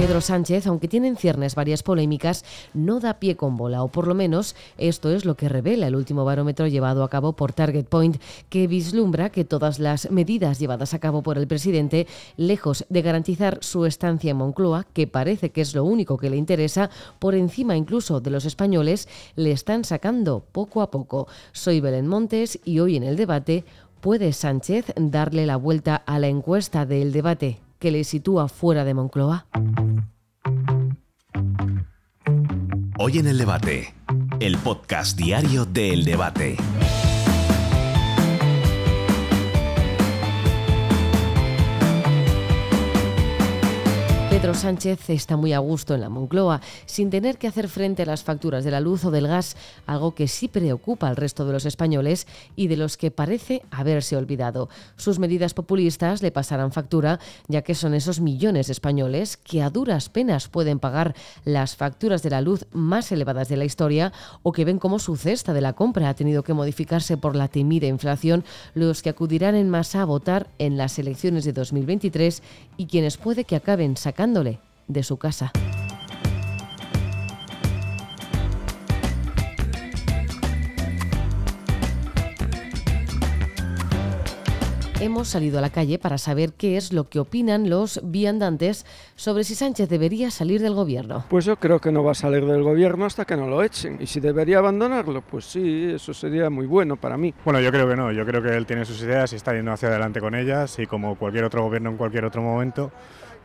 Pedro Sánchez, aunque tiene en ciernes varias polémicas, no da pie con bola, o por lo menos esto es lo que revela el último barómetro llevado a cabo por Target Point, que vislumbra que todas las medidas llevadas a cabo por el presidente, lejos de garantizar su estancia en Moncloa, que parece que es lo único que le interesa, por encima incluso de los españoles, le están sacando poco a poco. Soy Belén Montes y hoy en el debate, ¿puede Sánchez darle la vuelta a la encuesta del debate? que le sitúa fuera de Moncloa. Hoy en el debate, el podcast diario del El Debate. Pedro Sánchez está muy a gusto en la Moncloa, sin tener que hacer frente a las facturas de la luz o del gas, algo que sí preocupa al resto de los españoles y de los que parece haberse olvidado. Sus medidas populistas le pasarán factura, ya que son esos millones de españoles que a duras penas pueden pagar las facturas de la luz más elevadas de la historia o que ven cómo su cesta de la compra ha tenido que modificarse por la temida inflación, los que acudirán en masa a votar en las elecciones de 2023 y quienes puede que acaben sacando de su casa. Hemos salido a la calle para saber qué es lo que opinan los viandantes sobre si Sánchez debería salir del gobierno. Pues yo creo que no va a salir del gobierno hasta que no lo echen. Y si debería abandonarlo, pues sí, eso sería muy bueno para mí. Bueno, yo creo que no. Yo creo que él tiene sus ideas y está yendo hacia adelante con ellas y como cualquier otro gobierno en cualquier otro momento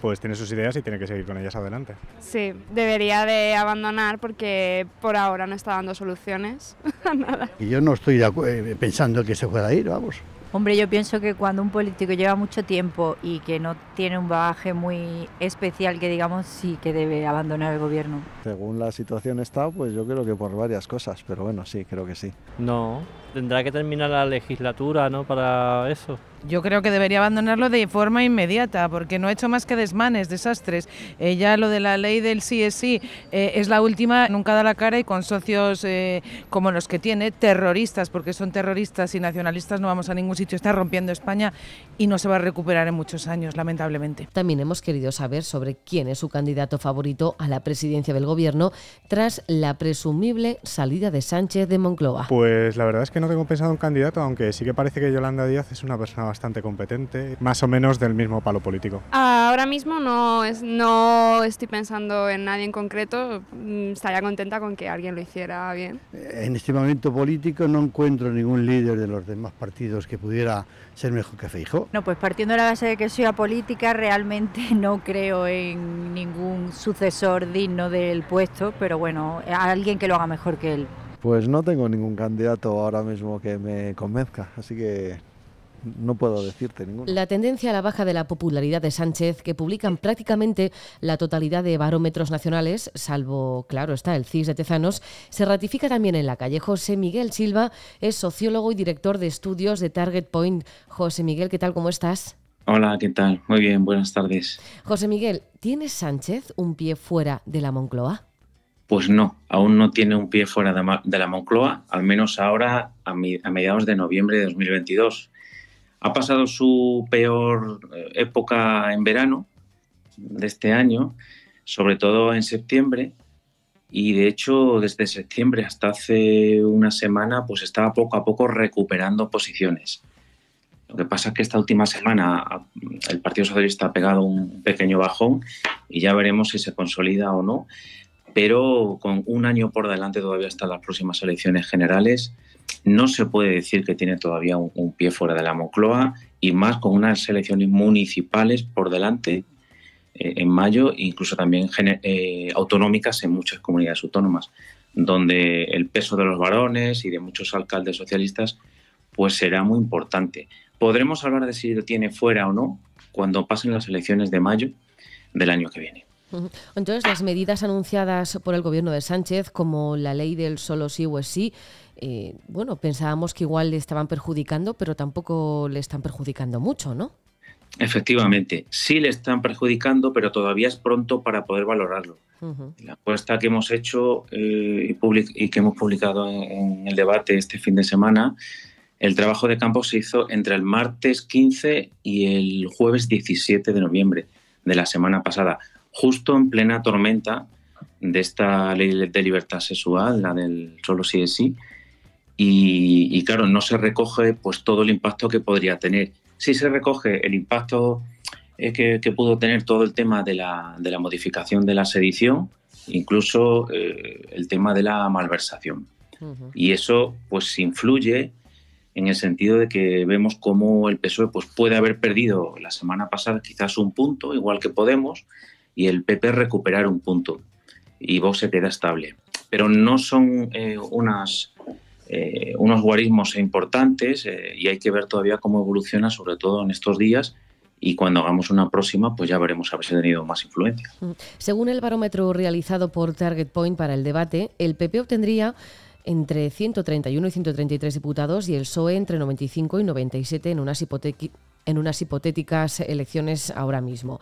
pues tiene sus ideas y tiene que seguir con ellas adelante. Sí, debería de abandonar porque por ahora no está dando soluciones nada. Y yo no estoy eh, pensando que se pueda ir, vamos. Hombre, yo pienso que cuando un político lleva mucho tiempo y que no tiene un bagaje muy especial, que digamos, sí que debe abandonar el gobierno. Según la situación está, pues yo creo que por varias cosas, pero bueno, sí, creo que sí. No, tendrá que terminar la legislatura, ¿no? Para eso. Yo creo que debería abandonarlo de forma inmediata, porque no ha hecho más que desmanes, desastres. Eh, ya lo de la ley del sí es sí eh, es la última, nunca da la cara y con socios eh, como los que tiene, terroristas, porque son terroristas y nacionalistas, no vamos a ningún sitio. Está rompiendo España y no se va a recuperar en muchos años, lamentablemente. También hemos querido saber sobre quién es su candidato favorito a la presidencia del gobierno tras la presumible salida de Sánchez de Moncloa. Pues la verdad es que no no tengo pensado un candidato, aunque sí que parece que Yolanda Díaz es una persona bastante competente, más o menos del mismo palo político. Ahora mismo no, es, no estoy pensando en nadie en concreto, mm, estaría contenta con que alguien lo hiciera bien. En este momento político no encuentro ningún líder de los demás partidos que pudiera ser mejor que Feijóo. No, pues partiendo de la base de que soy apolítica, realmente no creo en ningún sucesor digno del puesto, pero bueno, alguien que lo haga mejor que él. Pues no tengo ningún candidato ahora mismo que me convenzca, así que no puedo decirte ninguno. La tendencia a la baja de la popularidad de Sánchez, que publican prácticamente la totalidad de barómetros nacionales, salvo, claro, está el CIS de Tezanos, se ratifica también en la calle. José Miguel Silva es sociólogo y director de estudios de Target Point. José Miguel, ¿qué tal? ¿Cómo estás? Hola, ¿qué tal? Muy bien, buenas tardes. José Miguel, ¿tienes Sánchez un pie fuera de la Moncloa? Pues no, aún no tiene un pie fuera de la Moncloa, al menos ahora a, mediados de noviembre de 2022. Ha pasado su peor eh, época en verano de este año, sobre todo en septiembre, y de hecho desde septiembre hasta hace una semana pues estaba poco a poco recuperando posiciones. Lo que pasa es que esta última semana ah, el Partido Socialista ha pegado un pequeño bajón y ya veremos si se consolida o no pero con un año por delante todavía hasta las próximas elecciones generales, no se puede decir que tiene todavía un, pie fuera de la Mocloa, y más con unas elecciones municipales por delante eh, en mayo, incluso también eh, autonómicas en muchas comunidades autónomas, donde el peso de los varones y de muchos alcaldes socialistas pues será muy importante. Podremos hablar de si lo tiene fuera o no cuando pasen las elecciones de mayo del año que viene. Entonces, las medidas anunciadas por el gobierno de Sánchez, como la ley del solo sí o sí, eh, bueno, pensábamos que igual le estaban perjudicando, pero tampoco le están perjudicando mucho, ¿no? Efectivamente, sí le están perjudicando, pero todavía es pronto para poder valorarlo. La apuesta que hemos hecho eh, y, que hemos publicado en, en, el debate este fin de semana, el trabajo de campo se hizo entre el martes 15 y el jueves 17 de noviembre de la semana pasada justo en plena tormenta de esta ley de libertad sexual, la del solo sí es sí, y, claro, no se recoge pues todo el impacto que podría tener. Sí se recoge el impacto que, pudo tener todo el tema de la, modificación de la sedición, incluso eh, el tema de la malversación. Y eso pues influye en el sentido de que vemos cómo el PSOE pues, puede haber perdido la semana pasada quizás un punto, igual que Podemos, y el PP recuperar un punto y Vox se queda estable. Pero no son eh, unas, eh, unos guarismos importantes eh, y hay que ver todavía cómo evoluciona, sobre todo en estos días, y cuando hagamos una próxima, pues ya veremos a si ha tenido más influencia. Mm. Según el barómetro realizado por Target Point para el debate, el PP obtendría entre 131 y 133 diputados y el PSOE entre 95 y 97 en unas, en unas hipotéticas elecciones ahora mismo.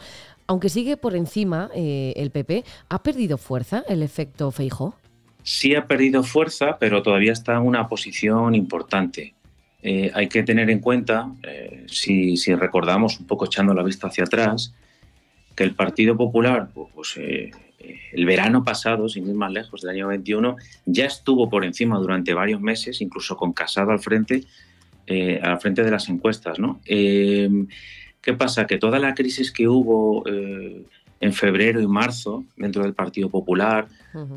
Aunque sigue por encima eh, el PP, ¿ha perdido fuerza el efecto Feijó? Sí ha perdido fuerza, pero todavía está en una posición importante. Eh, hay que tener en cuenta, eh, si, recordamos un poco echando la vista hacia atrás, que el Partido Popular, pues, pues el verano pasado, sin ir más lejos, del año 21, ya estuvo por encima durante varios meses, incluso con Casado al frente, al frente de las encuestas. ¿no? ¿Qué pasa? Que toda la crisis que hubo eh, en febrero y marzo dentro del Partido Popular,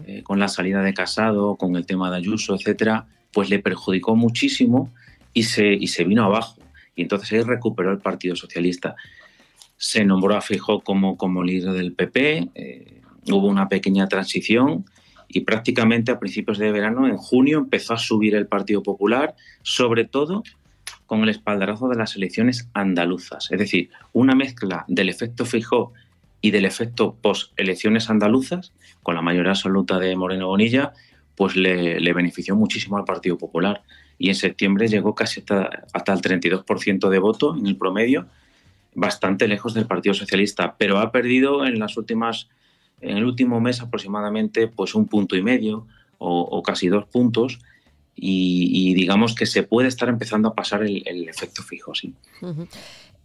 eh, con la salida de Casado, con el tema de Ayuso, etcétera, pues le perjudicó muchísimo y se, se vino abajo. Y entonces ahí recuperó el Partido Socialista. Se nombró a Fijó como, como líder del PP, eh, hubo una pequeña transición y prácticamente a principios de verano, en junio, empezó a subir el Partido Popular, sobre todo con el espaldarazo de las elecciones andaluzas. Es decir, una mezcla del efecto Fijo... y del efecto post-elecciones andaluzas, con la mayoría absoluta de Moreno Bonilla, pues le, benefició muchísimo al Partido Popular. Y en septiembre llegó casi hasta, el 32% de voto en el promedio, bastante lejos del Partido Socialista, pero ha perdido en las últimas en el último mes aproximadamente pues un punto y medio o casi dos puntos y, digamos que se puede estar empezando a pasar el, efecto fijo. ¿sí?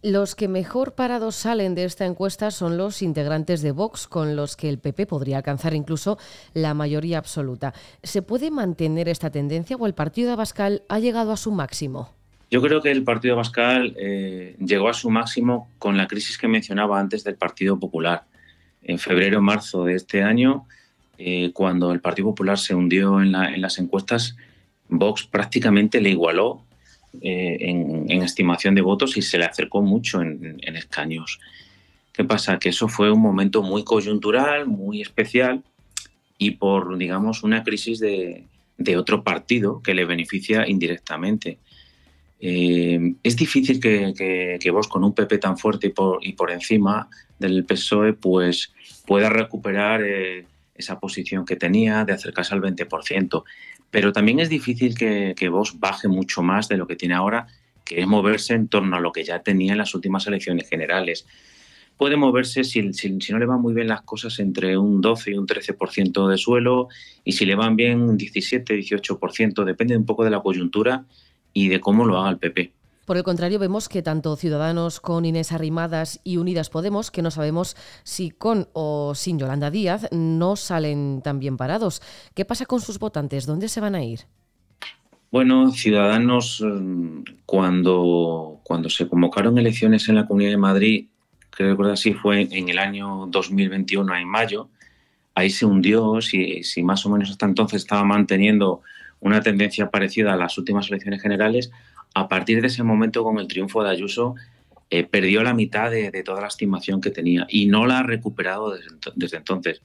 Los que mejor parados salen de esta encuesta son los integrantes de Vox, con los que el PP podría alcanzar incluso la mayoría absoluta. ¿Se puede mantener esta tendencia o el partido de Abascal ha llegado a su máximo? Yo creo que el partido de Abascal eh, llegó a su máximo con la crisis que mencionaba antes del Partido Popular. En febrero marzo de este año, eh, cuando el Partido Popular se hundió en las encuestas, Vox prácticamente le igualó eh, en, estimación de votos y se le acercó mucho en, escaños. ¿Qué pasa? Que eso fue un momento muy coyuntural, muy especial y por, digamos, una crisis de, otro partido que le beneficia indirectamente. Eh, es difícil que, que, vos, con un PP tan fuerte y por, encima del PSOE, pues pueda recuperar eh, esa posición que tenía de acercarse al 20%. Pero también es difícil que, vos baje mucho más de lo que tiene ahora, que es moverse en torno a lo que ya tenía en las últimas elecciones generales. Puede moverse, si, si no le van muy bien las cosas, entre un 12 y un 13% de suelo, y si le van bien un 17, 18%, depende un poco de la coyuntura y de cómo lo haga el PP. Por el contrario, vemos que tanto Ciudadanos con Inés Arrimadas y Unidas Podemos, que no sabemos si con o sin Yolanda Díaz, no salen tan bien parados. ¿Qué pasa con sus votantes? ¿Dónde se van a ir? Bueno, Ciudadanos, mm, cuando, cuando se convocaron elecciones en la Comunidad de Madrid, creo que así fue en el año 2021, en mayo, ahí se hundió, si, si más o menos hasta entonces estaba manteniendo una tendencia parecida a las últimas elecciones generales, a partir de ese momento, con el triunfo de Ayuso, eh, perdió la mitad de, toda la estimación que tenía y no la ha recuperado desde, entonces.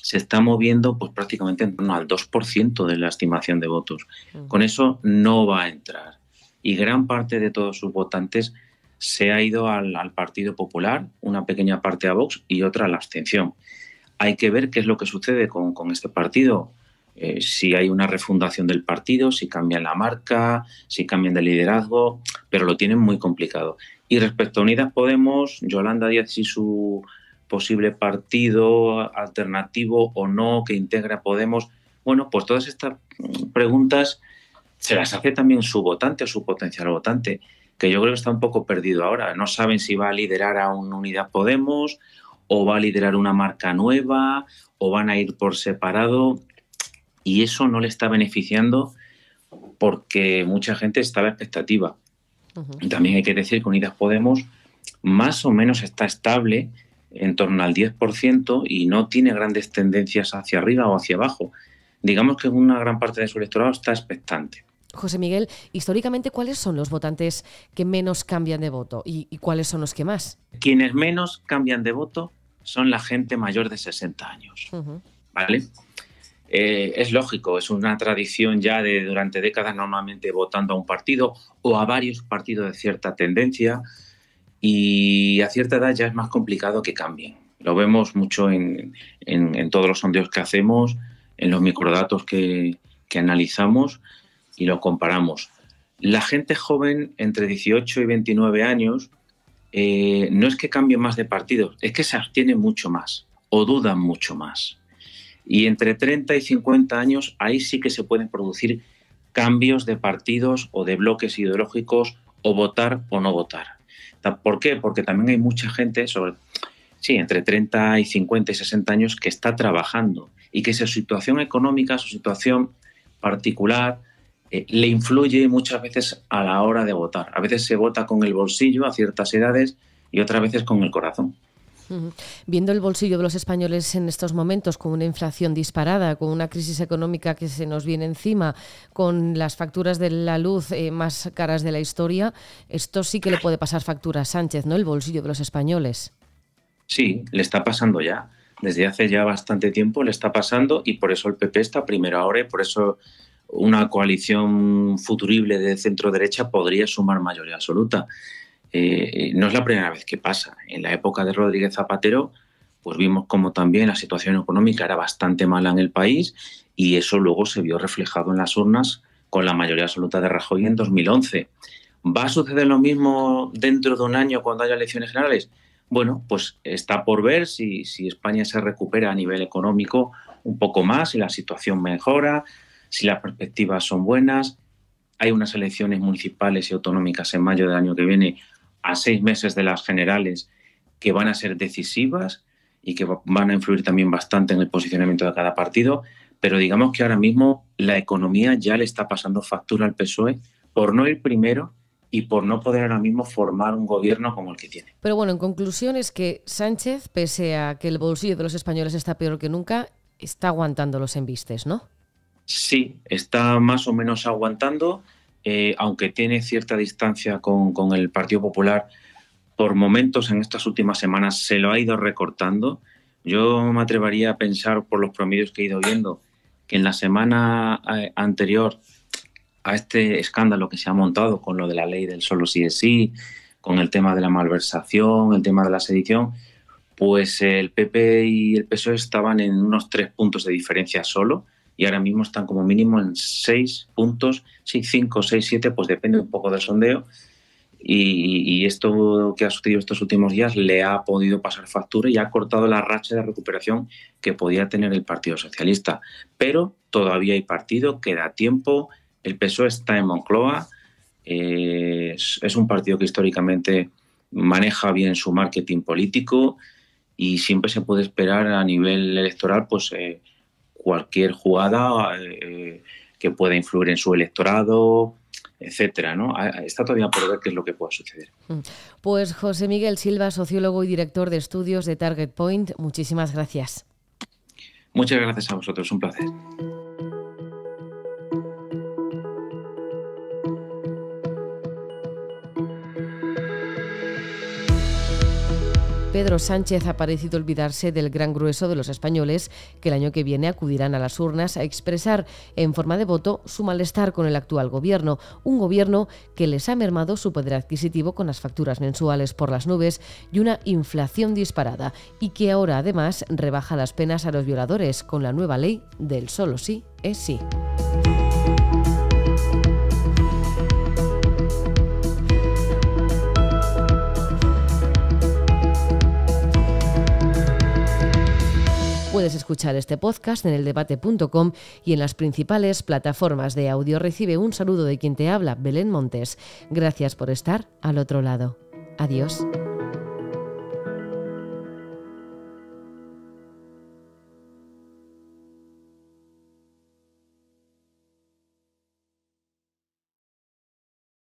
Se está moviendo pues, prácticamente en torno al 2% de la estimación de votos. Con eso no va a entrar. Y gran parte de todos sus votantes se ha ido al, Partido Popular, una pequeña parte a Vox y otra a la abstención. Hay que ver qué es lo que sucede con este partido. Eh, si hay una refundación del partido, si cambian la marca, si cambian de liderazgo, pero lo tienen muy complicado. Y respecto a Unidas Podemos, Yolanda Díaz y su posible partido alternativo o no que integra Podemos, bueno, pues todas estas preguntas se las hace también su votante o su potencial votante, que yo creo que está un poco perdido ahora. No saben si va a liderar a una unidad Podemos o va a liderar una marca nueva o van a ir por separado y eso no le está beneficiando porque mucha gente está a la expectativa. También hay que decir que Unidas Podemos más o menos está estable en torno al 10% y no tiene grandes tendencias hacia arriba o hacia abajo. Digamos que una gran parte de su electorado está expectante. José Miguel, históricamente, ¿cuáles son los votantes que menos cambian de voto y, cuáles son los que más? Quienes menos cambian de voto son la gente mayor de 60 años. ¿Vale? Eh, es lógico, es una tradición ya de durante décadas normalmente votando a un partido o a varios partidos de cierta tendencia y a cierta edad ya es más complicado que cambien. Lo vemos mucho en, todos los sondeos que hacemos, en los microdatos que, analizamos y lo comparamos. La gente joven entre 18 y 29 años eh, no es que cambie más de partido, es que se abstiene mucho más o duda mucho más. Y entre 30 y 50 años ahí sí que se pueden producir cambios de partidos o de bloques ideológicos o votar o no votar. ¿Por qué? Porque también hay mucha gente sobre, sí, entre 30 y 50 y 60 años que está trabajando y que su situación económica, su situación particular, eh, le influye muchas veces a la hora de votar. A veces se vota con el bolsillo a ciertas edades y otras veces con el corazón. Viendo el bolsillo de los españoles en estos momentos, con una inflación disparada, con una crisis económica que se nos viene encima, con las facturas de la luz eh, más caras de la historia, esto sí que le puede pasar factura a Sánchez, ¿no? El bolsillo de los españoles. Sí, le está pasando ya. Desde hace ya bastante tiempo le está pasando y por eso el PP está primero ahora y por eso una coalición futurible de centro derecha podría sumar mayoría absoluta. Eh, no es la primera vez que pasa. En la época de Rodríguez Zapatero, pues vimos como también la situación económica era bastante mala en el país y eso luego se vio reflejado en las urnas con la mayoría absoluta de Rajoy en 2011. ¿Va a suceder lo mismo dentro de un año cuando haya elecciones generales? Bueno, pues está por ver si, si España se recupera a nivel económico un poco más, si la situación mejora, si las perspectivas son buenas. Hay unas elecciones municipales y autonómicas en mayo del año que viene a seis meses de las generales que van a ser decisivas y que van a influir también bastante en el posicionamiento de cada partido, pero digamos que ahora mismo la economía ya le está pasando factura al PSOE por no ir primero y por no poder ahora mismo formar un gobierno como el que tiene. Pero bueno, en conclusión es que Sánchez, pese a que el bolsillo de los españoles está peor que nunca, está aguantando los embistes, ¿no? Sí, está más o menos aguantando eh, aunque tiene cierta distancia con, el Partido Popular, por momentos en estas últimas semanas se lo ha ido recortando. Yo me atrevería a pensar, por los promedios que he ido viendo, que en la semana eh, anterior a este escándalo que se ha montado con lo de la ley del solo sí es sí, con el tema de la malversación, el tema de la sedición, pues el PP y el PSOE estaban en unos tres puntos de diferencia solo y ahora mismo están como mínimo en 6 puntos, cinco, 5, 6, 7, pues depende un poco del sondeo. Y, esto que ha sucedido estos últimos días le ha podido pasar factura y ha cortado la racha de recuperación que podía tener el Partido Socialista. Pero todavía hay partido, queda tiempo, el PSOE está en Moncloa, eh, es, un partido que históricamente maneja bien su marketing político y siempre se puede esperar a nivel electoral pues eh, cualquier jugada eh, que pueda influir en su electorado, etcétera, ¿no? Ah, ah, está todavía por ver qué es lo que pueda suceder. Mm. Pues José Miguel Silva, sociólogo y director de estudios de Target Point, muchísimas gracias. Muchas gracias a vosotros, un placer. Pedro Sánchez ha parecido olvidarse del gran grueso de los españoles que el año que viene acudirán a las urnas a expresar en forma de voto su malestar con el actual gobierno, un gobierno que les ha mermado su poder adquisitivo con las facturas mensuales por las nubes y una inflación disparada, y que ahora además rebaja las penas a los violadores con la nueva ley del solo sí es sí. Puedes escuchar este podcast en eldebate.com y en las principales plataformas de audio. Recibe un saludo de quien te habla, Belén Montes. Gracias por estar al otro lado. Adiós.